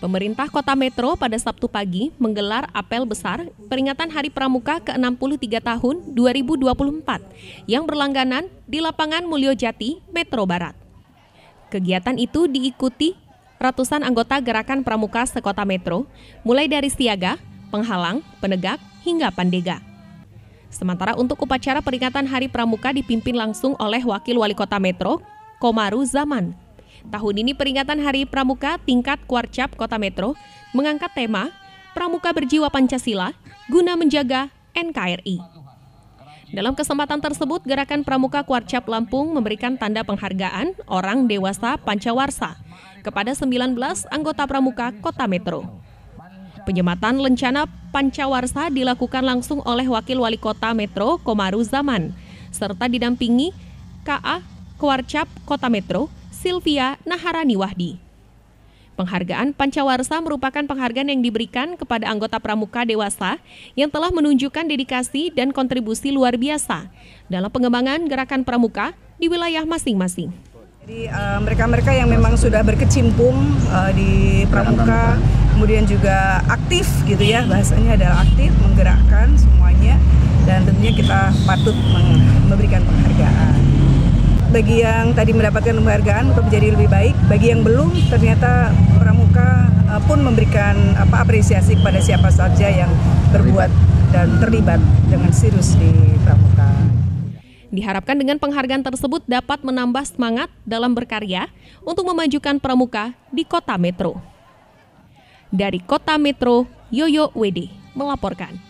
Pemerintah Kota Metro pada Sabtu pagi menggelar apel besar peringatan Hari Pramuka ke-63 tahun 2024 yang berlangganan di lapangan Mulyo Jati, Metro Barat. Kegiatan itu diikuti ratusan anggota gerakan pramuka sekota Metro, mulai dari siaga, penghalang, penegak, hingga pandega. Sementara untuk upacara peringatan Hari Pramuka dipimpin langsung oleh Wakil Wali Kota Metro, Komaru Zaman Tahun ini peringatan Hari Pramuka tingkat Kuarcap Kota Metro mengangkat tema Pramuka Berjiwa Pancasila guna menjaga NKRI. Dalam kesempatan tersebut, Gerakan Pramuka Kuarcap Lampung memberikan tanda penghargaan orang dewasa Pancawarsa kepada 19 anggota Pramuka Kota Metro. Penyematan lencana Pancawarsa dilakukan langsung oleh Wakil Wali Kota Metro Komaru Zaman, serta didampingi KA Kuarcap Kota Metro, Sylvia Naharani Wahdi. Penghargaan Pancawarsa merupakan penghargaan yang diberikan kepada anggota pramuka dewasa yang telah menunjukkan dedikasi dan kontribusi luar biasa dalam pengembangan gerakan pramuka di wilayah masing-masing. Jadi eh, mereka-mereka uh, yang memang sudah berkecimpung uh, di pramuka, kemudian juga aktif gitu ya, bahasanya adalah aktif menggerakkan semuanya dan tentunya kita patut memberikan penghargaan bagi yang tadi mendapatkan penghargaan untuk menjadi lebih baik, bagi yang belum ternyata pramuka eh, pun memberikan apa apresiasi kepada siapa saja yang berbuat dan terlibat dengan serius di pramuka. Diharapkan dengan penghargaan tersebut dapat menambah semangat dalam berkarya untuk memajukan pramuka di Kota Metro. Dari Kota Metro, Yoyo Wede melaporkan.